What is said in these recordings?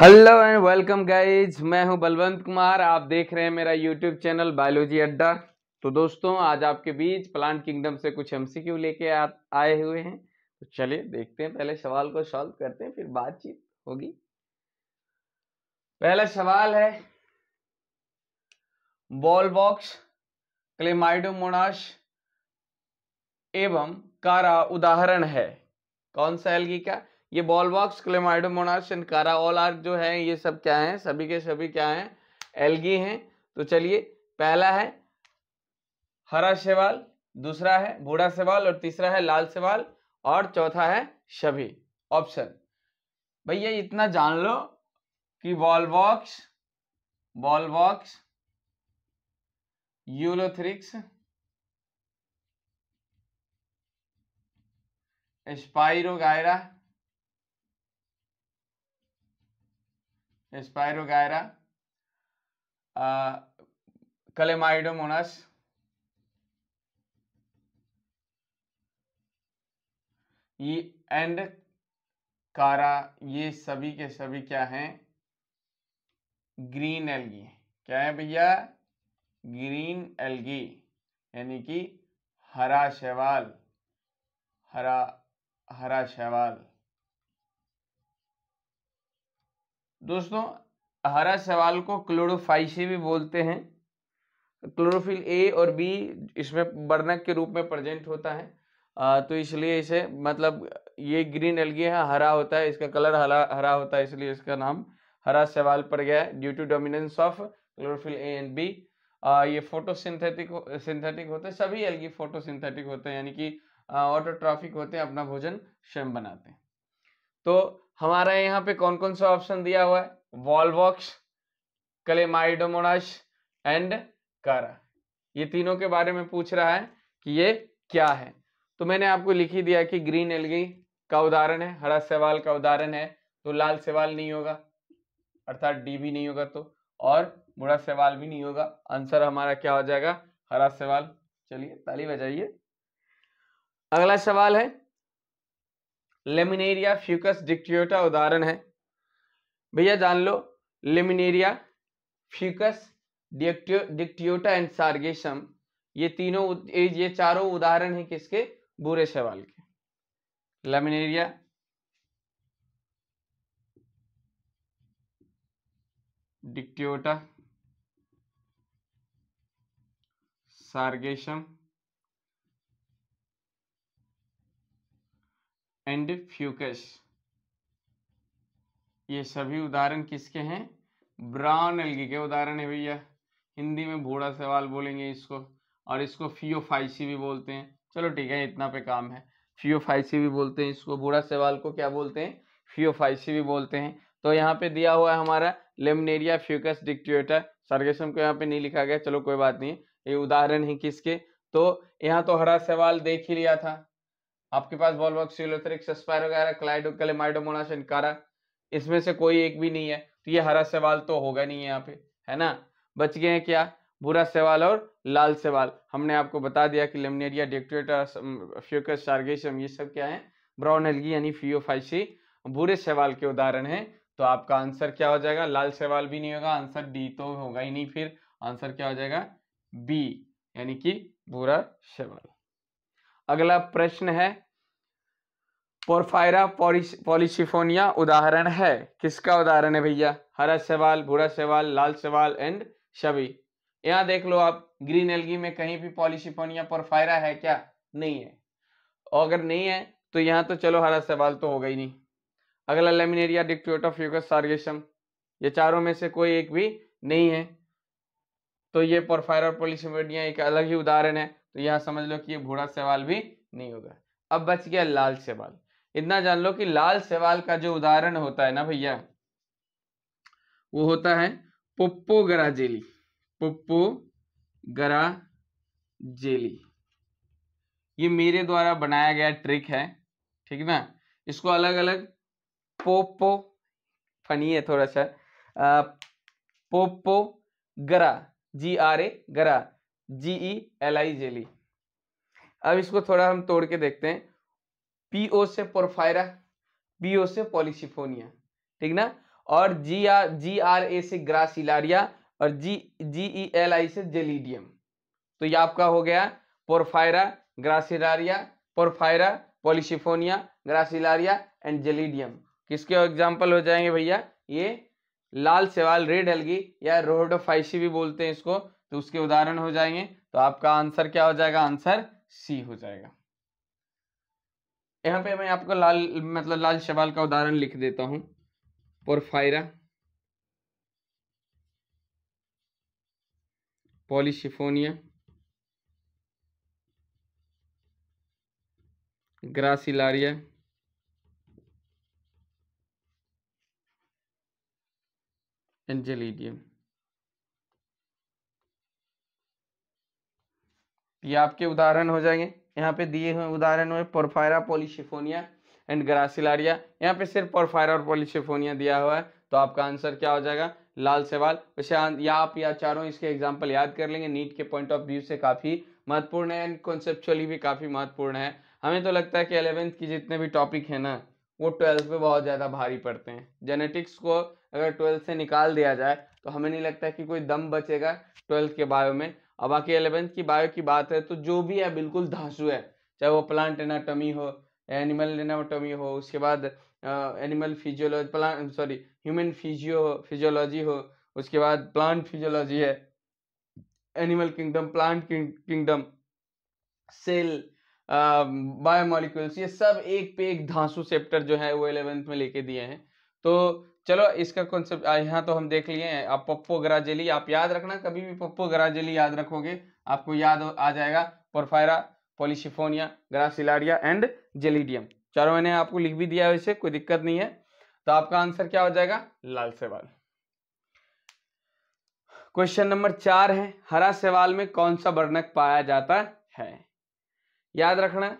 hello and welcome guys मैं हूं बलवंत कुमार आप देख रहे हैं मेरा यूट्यूब चैनल बायोलॉजी अड्डा तो दोस्तों आज आपके बीच प्लांट किंगडम से कुछ एमसीक्यू लेके आए हुए हैं तो चलिए देखते हैं पहले सवाल को सॉल्व करते हैं फिर बातचीत होगी पहला सवाल है बॉल बॉक्स क्लेमाइडोमोनाश एवं कारा उदाहरण है कौन सा एलगी का ये बॉलबॉक्स क्लेमाइडोमोनास शनकारा ऑल आर जो है ये सब क्या है सभी के सभी क्या है एलगी हैं तो चलिए पहला है हरा शैवाल दूसरा है बूढ़ा शैवाल और तीसरा है लाल शैवाल और चौथा है शभी ऑप्शन भैया इतना जान लो कि volvox volvox ulothrix spirogyra spirogyra chlamydomonas ये एंड कारा ये सभी के सभी क्या हैं ग्रीन एलगी क्या है भैया ग्रीन एलगी यानी कि हरा शैवाल हरा हरा शैवाल दोस्तों हरा सवाल को क्लोरोफाइसी भी बोलते हैं क्लोरोफिल ए और बी इसमें वर्णक के रूप में प्रेजेंट होता है आ, तो इसलिए इसे मतलब ये ग्रीन एलगी है हरा होता है इसका कलर हरा हरा होता है इसलिए इसका नाम हरा सवाल पड़ गया है due to dominance of chlorophyll A and B ये फोटो सिंथेटिक सिंथेटिक होते हैं सभी एलगी सिंथेटिक होते हैं यानी कि ऑटोट्रॉफिक होते हैं अपना भोजन स्वयं बनाते हैं तो हमारा यहाँ पे कौन कौन सा ऑप्शन दिया हुआ है वॉलवॉक्स क्लेमाइडोमोनास एंड कारा ये तीनों के बारे में पूछ रहा है कि ये क्या है तो मैंने आपको लिख ही दिया कि ग्रीन एलगी का उदाहरण है हरा सवाल का उदाहरण है तो लाल सवाल नहीं होगा अर्थात डी भी नहीं होगा तो और बुरा सवाल भी नहीं होगा आंसर हमारा क्या हो जाएगा हरा सवाल चलिए ताली बजाइए अगला सवाल है लेमिनेरिया फ्यूकस डिक्टियोटा उदाहरण है भैया जान लो laminaria fucus dictyo dictyota and sargassum ये तीनों ये चारों उदाहरण है किसके बुरे सवाल के laminaria dictyota sargassum and fucus ये सभी उदाहरण किसके हैं ब्राउन एल्गी के उदाहरण है भैया हिंदी में भूड़ा सवाल बोलेंगे इसको और इसको फियोफाइसी भी बोलते हैं चलो ठीक है इतना पे काम है फियोफाइसी भी बोलते हैं इसको बूढ़ा सवाल को क्या बोलते हैं फियोफाइसी भी बोलते हैं तो यहाँ पे दिया हुआ है हमारा लेमनेरिया फ्यूकस डिक्टेटर सर्गेशम को यहाँ पे नहीं लिखा गया चलो कोई बात नहीं ये उदाहरण है किसके तो यहाँ तो हरा सवाल देख ही लिया था आपके पास वॉलवॉक्स एक्सपायर वगैरह क्लाइडो क्लेमाइडोमोनास इनकारा इसमें से कोई एक भी नहीं है तो ये हरा सवाल तो होगा नहीं है यहाँ पे है ना बच गए हैं क्या बुरा सवाल और लाल सवाल हमने आपको बता दिया कि लेमनेरिया डिक्टेटर फ्यूकस सार्गेशम ये सब क्या है ब्राउन एल्गी यानी फियोफाइसी बुरे सवाल के उदाहरण है तो आपका आंसर क्या हो जाएगा लाल सवाल भी नहीं होगा आंसर डी तो होगा ही नहीं फिर आंसर क्या हो जाएगा बी यानी कि बुरा सवाल अगला प्रश्न है पोरफायरा पॉलिशिफोनिया उदाहरण है किसका उदाहरण है भैया हरा सवाल भूरा सवाल लाल सवाल एंड शबी यहां देख लो आप ग्रीन एल्गी में कहीं भी पॉलिशिफोनिया पोरफायरा है क्या नहीं है और अगर नहीं है तो यहाँ तो चलो हरा सवाल तो होगा ही नहीं अगला लेमिनेरिया ऑफ यूगस सार्गेशम ये चारों में से कोई एक भी नहीं है तो ये पोरफायरा और एक अलग ही उदाहरण है तो यह समझ लो कि ये भूरा सवाल भी नहीं होगा अब बच गया लाल सवाल इतना जान लो कि लाल सवाल का जो उदाहरण होता है ना भैया वो होता है पुप्पो गरा जेली पुप्पो गरा जेली ये मेरे द्वारा बनाया गया ट्रिक है ठीक ना इसको अलग अलग पोपो फनी है थोड़ा सा पोपो गरा जी आर ए गरा जी ई एल आई जेली अब इसको थोड़ा हम तोड़ के देखते हैं पी ओ से पोरफायरा बी ओ से पॉलिसिफोनिया ठीक ना और जी आर जी आर ए से ग्रासिलारिया और जी जी ई एल आई से जेलीडियम तो ये आपका हो गया porphyra gracilaria porphyra polysiphonia gracilaria and gelidium किसके एग्जाम्पल हो जाएंगे भैया ये लाल सेवाल रेड हल्गी या रोहडोफाइसी भी बोलते हैं इसको तो उसके उदाहरण हो जाएंगे तो आपका आंसर क्या हो जाएगा आंसर सी हो जाएगा यहाँ पे मैं आपको लाल मतलब लाल शवाल का उदाहरण लिख देता हूं पोरफायरा पॉलीशिफोनिया ग्रासिलारिया एंजेलिडियम ये आपके उदाहरण हो जाएंगे यहाँ पे दिए हुए उदाहरण हुए पोरफायरा पोलिशिफोनिया एंड ग्रासिलारिया यहाँ पे सिर्फ पोरफायरा और पोलिशिफोनिया दिया हुआ है तो आपका आंसर क्या हो जाएगा लाल सवाल वैसे या आप या चारों इसके एग्जाम्पल याद कर लेंगे नीट के पॉइंट ऑफ व्यू से काफ़ी महत्वपूर्ण है एंड कॉन्सेप्चुअली भी काफ़ी महत्वपूर्ण है हमें तो लगता है कि एलेवेंथ की जितने भी टॉपिक है ना वो ट्वेल्थ पे बहुत ज़्यादा भारी पड़ते हैं जेनेटिक्स को अगर ट्वेल्थ से निकाल दिया जाए तो हमें नहीं लगता कि कोई दम बचेगा ट्वेल्थ के बायो में और बाकी एलेवेंथ की बायो की बात है तो जो भी है बिल्कुल धांसु है चाहे वो प्लांट एनाटॉमी हो एनिमल एनाटॉमी हो उसके बाद animal physiology plant sorry human physio physiology हो उसके बाद प्लांट फिजियोलॉजी है animal kingdom plant kingdom cell biomolecules ये सब एक पे एक धांसू चैप्टर जो है वो एलेवेंथ में लेके दिए हैं तो चलो इसका कॉन्सेप्ट यहाँ तो हम देख लिए हैं आप पप्पो ग्राजेली आप याद रखना कभी भी पप्पो ग्राजेली याद रखोगे आपको याद आ जाएगा porphyra polysiphonia gracilaria and gelidium चारों मैंने आपको लिख भी दिया वैसे कोई दिक्कत नहीं है तो आपका आंसर क्या हो जाएगा लाल सेवाल क्वेश्चन नंबर चार है हरा सेवाल में कौन सा वर्णक पाया जाता है याद रखना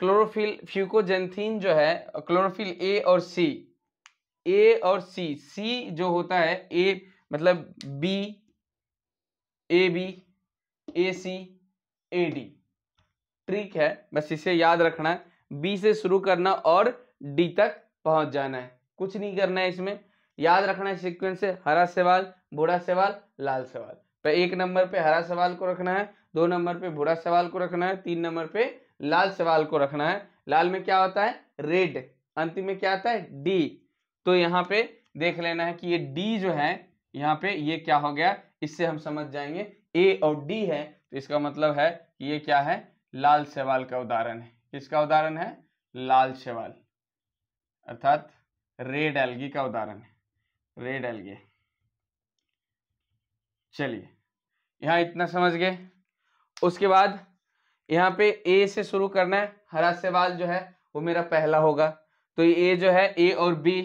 क्लोरोफिल फ्यूकोजेंथिन जो है क्लोरोफिल ए और सी ए और सी सी जो होता है ए मतलब B A B A C A D trick है बस इसे याद रखना है बी से शुरू करना और डी तक पहुंच जाना है कुछ नहीं करना है इसमें याद रखना है सीक्वेंस से हरा सवाल बूढ़ा सवाल लाल सवाल पर एक नंबर पे हरा सवाल को रखना है दो नंबर पे भूरा सवाल को रखना है तीन नंबर पे लाल सवाल को रखना है लाल में क्या होता है रेड अंतिम में क्या आता है डी तो यहाँ पे देख लेना है कि ये डी जो है यहाँ पे ये क्या हो गया इससे हम समझ जाएंगे ए और डी है तो इसका मतलब है कि ये क्या है लाल सवाल का उदाहरण है किसका उदाहरण है लाल सवाल अर्थात रेड एलगी का उदाहरण है रेड एलगी चलिए यहां इतना समझ गए उसके बाद यहाँ पे ए से शुरू करना है हरा सवाल जो है वो मेरा पहला होगा तो ए जो है ए और बी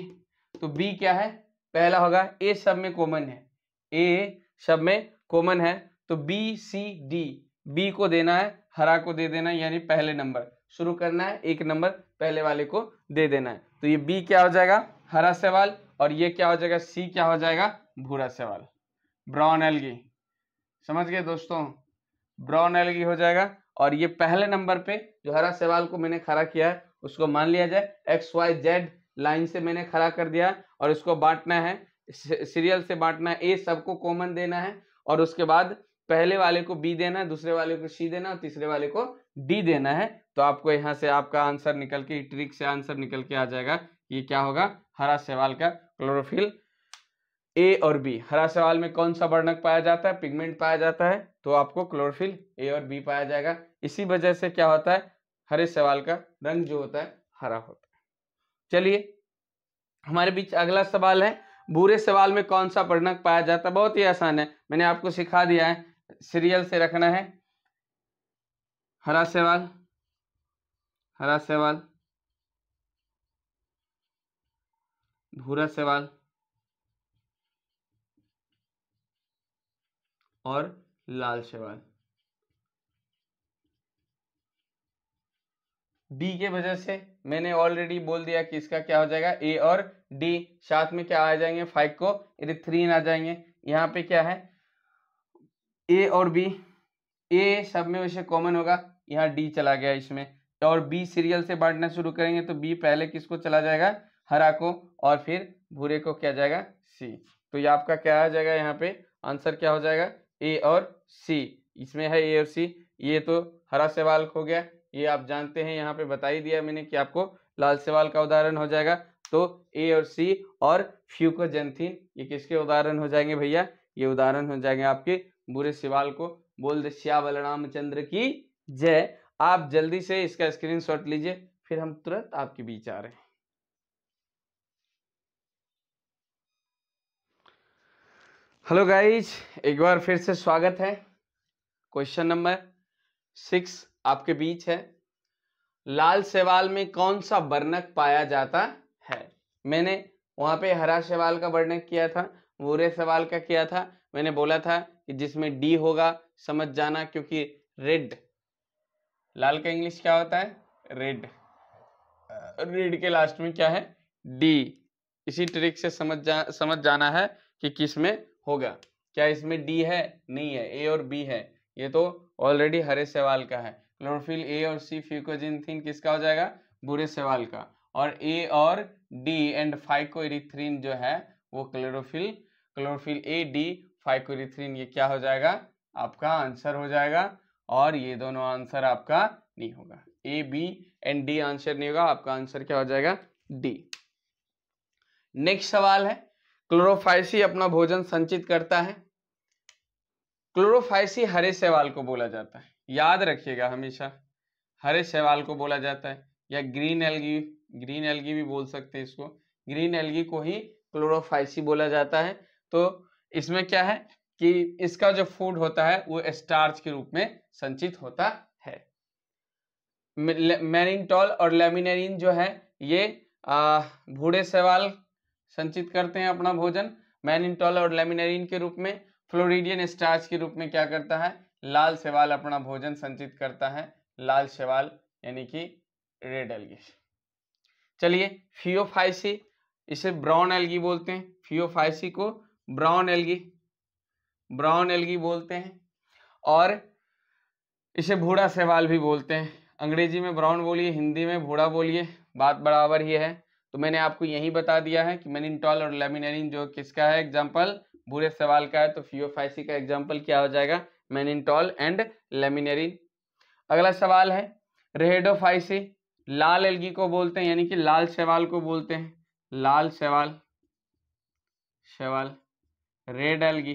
तो बी क्या है पहला होगा ए सब में कॉमन है ए सब में कॉमन है तो बी सी डी बी को देना है हरा को दे देना है यानी पहले नंबर शुरू करना है एक नंबर पहले वाले को दे देना है तो ये बी क्या हो जाएगा हरा सवाल और ये क्या हो जाएगा सी क्या हो जाएगा भूरा सवाल ब्राउन एलगी समझ गए दोस्तों ब्राउन एलगी हो जाएगा और ये पहले नंबर पे जो हरा सवाल को मैंने खड़ा किया है उसको मान लिया जाए एक्स वाई जेड लाइन से मैंने खड़ा कर दिया और इसको बांटना है सीरियल से बांटना है ए सबको कॉमन देना है और उसके बाद पहले वाले को बी देना है दूसरे वाले को सी देना और तीसरे वाले को डी देना है तो आपको यहाँ से आपका आंसर निकल के ट्रिक से आंसर निकल के आ जाएगा ये क्या होगा हरा सवाल का क्लोरोफिल ए और बी हरा सवाल में कौन सा वर्णक पाया जाता है पिगमेंट पाया जाता है तो आपको क्लोरोफिल ए और बी पाया जाएगा इसी वजह से क्या होता है हरे सवाल का रंग जो होता है हरा होता है चलिए हमारे बीच अगला सवाल है बुरे सवाल में कौन सा वर्णक पाया जाता है बहुत ही आसान है मैंने आपको सिखा दिया है सीरियल से रखना है हरा सवाल हरा सवाल भूरा सवाल और लाल शैवाल डी के वजह से मैंने ऑलरेडी बोल दिया कि इसका क्या हो जाएगा ए और डी साथ में क्या आ जाएंगे फाइव को इरिथ्रीन आ जाएंगे यहाँ पे क्या है ए और बी ए सब में वैसे कॉमन होगा यहाँ डी चला गया इसमें तो और बी सीरियल से बांटना शुरू करेंगे तो बी पहले किसको चला जाएगा हरा को और फिर भूरे को क्या जाएगा सी तो ये आपका क्या आ जाएगा यहाँ पे आंसर क्या हो जाएगा ए और सी इसमें है ए और सी ये तो हरा सवाल हो गया ये आप जानते हैं यहाँ पे बता ही दिया मैंने कि आपको लाल सवाल का उदाहरण हो जाएगा तो ए और सी और फ्यूकोजेंथिन ये किसके उदाहरण हो जाएंगे भैया ये उदाहरण हो जाएंगे आपके बुरे सवाल को बोल दे श्यावल रामचंद्र की जय आप जल्दी से इसका स्क्रीनशॉट लीजिए फिर हम तुरंत आपके बीच आ रहे हैं हेलो गाइज एक बार फिर से स्वागत है क्वेश्चन नंबर सिक्स आपके बीच है लाल सेवाल में कौन सा वर्णक पाया जाता है मैंने वहां पे हरा सेवाल का वर्णक किया था भूरे सवाल का किया था मैंने बोला था कि जिसमें डी होगा समझ जाना क्योंकि रेड लाल का इंग्लिश क्या होता है रेड रेड के लास्ट में क्या है डी इसी ट्रिक से समझ जा समझ जाना है कि किसमें होगा क्या इसमें डी है नहीं है ए और बी है ये तो ऑलरेडी हरे सवाल का है क्लोरोफिल ए और सी फ्यूकोजिन किसका हो जाएगा बुरे सवाल का और ए और डी एंड फाइकोरिथ्रिन जो है वो chlorophyll chlorophyll A D phycoerythrin ये क्या हो जाएगा आपका आंसर हो जाएगा और ये दोनों आंसर आपका नहीं होगा A B and D answer नहीं होगा आपका आंसर क्या हो जाएगा डी नेक्स्ट सवाल है क्लोरोफाइसी अपना भोजन संचित करता है क्लोरोफाइसी हरे शैवाल को बोला जाता है याद रखिएगा हमेशा हरे शैवाल को बोला जाता है या ग्रीन एलगी ग्रीन एलगी भी बोल सकते हैं इसको ग्रीन एलगी को ही क्लोरोफाइसी बोला जाता है तो इसमें क्या है कि इसका जो फूड होता है वो स्टार्च के रूप में संचित होता है मैरिंगटॉल और लेमिनेरिन जो है ये भूढ़े सवाल संचित करते हैं अपना भोजन मैनिनटॉल और लेमिनेरिन के रूप में फ्लोरिडियन स्टार्च के रूप में क्या करता है लाल सेवाल अपना भोजन संचित करता है लाल सेवाल यानी कि रेड एल्गी चलिए फियोफाइसी इसे ब्राउन एल्गी बोलते हैं फियोफाइसी को ब्राउन एल्गी ब्राउन एल्गी बोलते हैं और इसे भूड़ा सेवाल भी बोलते हैं अंग्रेजी में ब्राउन बोलिए हिंदी में भूड़ा बोलिए बात बराबर ही है तो मैंने आपको यही बता दिया है कि मेनिनटॉल और लेमिनेरिन जो किसका है एग्जाम्पल बुरे सवाल का है तो फियोफाइसी का एग्जाम्पल क्या हो जाएगा मेनिनटॉल एंड लेमिनेरिन अगला सवाल है रेहेडोफाइसी लाल एलगी को बोलते हैं यानी कि लाल शैवाल को बोलते हैं लाल शैवाल शैवाल रेड एलगी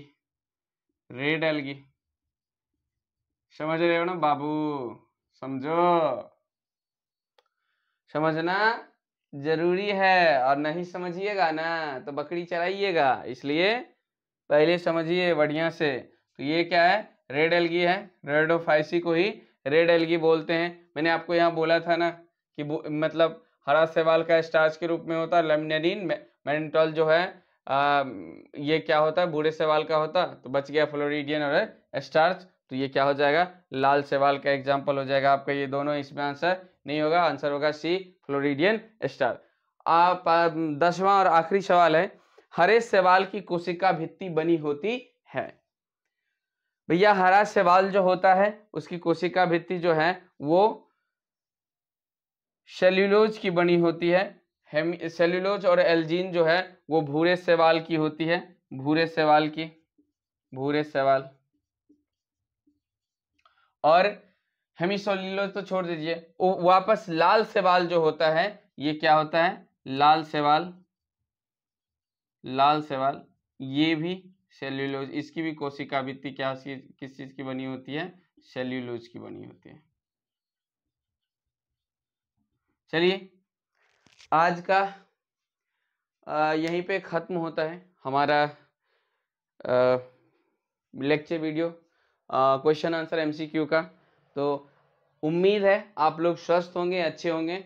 रेड एलगी समझ रहे हो ना बाबू समझो समझना जरूरी है और नहीं समझिएगा ना तो बकरी चराइएगा इसलिए पहले समझिए बढ़िया से तो ये क्या है रेड एलगी है रेडोफाइसी को ही रेड एलगी बोलते हैं मैंने आपको यहाँ बोला था ना कि मतलब हरा सेवाल का स्टार्च के रूप में होता है लेमिनेरिन मेंटल जो है आ, ये क्या होता है बूढ़े सेवाल का होता तो बच गया फ्लोरिडियन और स्टार्च तो ये क्या हो जाएगा लाल सेवाल का एग्जाम्पल हो जाएगा आपका ये दोनों इसमें आंसर नहीं होगा आंसर होगा सी फ्लोरिडियन स्टार आप दसवां और आखिरी सवाल है हरे सेवाल की कोशिका भित्ति बनी होती है भैया हरा सेवाल जो होता है उसकी कोशिका भित्ति जो है वो सेल्यूलोज की बनी होती है सेल्यूलोज और एल्जीन जो है वो भूरे सेवाल की होती है भूरे सेवाल की भूरे सेवाल और हेमिसोलिलो तो छोड़ दीजिए वापस लाल सेवाल जो होता है ये क्या होता है लाल सेवाल लाल सेवाल ये भी सेल्यूलोज इसकी भी कोशिका भित्ति क्या किस चीज की बनी होती है सेल्यूलोज की बनी होती है चलिए आज का यहीं पे ख़त्म होता है हमारा lecture video question answer MCQ का तो उम्मीद है आप लोग स्वस्थ होंगे अच्छे होंगे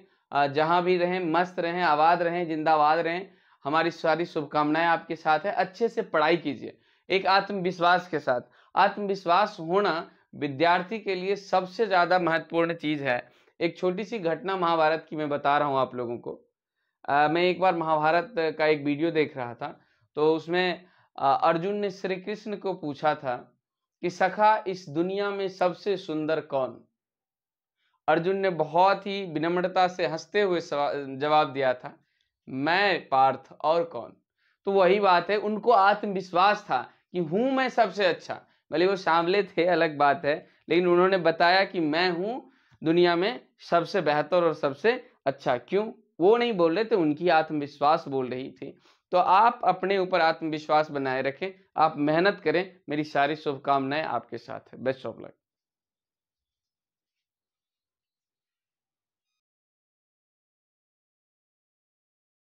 जहाँ भी रहें मस्त रहें आबाद रहें जिंदाबाद रहें हमारी सारी शुभकामनाएं आपके साथ है अच्छे से पढ़ाई कीजिए एक आत्मविश्वास के साथ आत्मविश्वास होना विद्यार्थी के लिए सबसे ज़्यादा महत्वपूर्ण चीज़ है एक छोटी सी घटना महाभारत की मैं बता रहा हूँ आप लोगों को आ, मैं एक बार महाभारत का एक वीडियो देख रहा था तो उसमें आ, अर्जुन ने श्री कृष्ण को पूछा था कि सखा इस दुनिया में सबसे सुंदर कौन अर्जुन ने बहुत ही विनम्रता से हंसते हुए जवाब दिया था मैं पार्थ और कौन तो वही बात है उनको आत्मविश्वास था कि हूं मैं सबसे अच्छा भले वो सांवले थे अलग बात है लेकिन उन्होंने बताया कि मैं हूं दुनिया में सबसे बेहतर और सबसे अच्छा क्यों वो नहीं बोल रहे थे उनकी आत्मविश्वास बोल रही थी तो आप अपने ऊपर आत्मविश्वास बनाए रखें आप मेहनत करें मेरी सारी शुभकामनाएं आपके साथ है बेस्ट ऑफ लक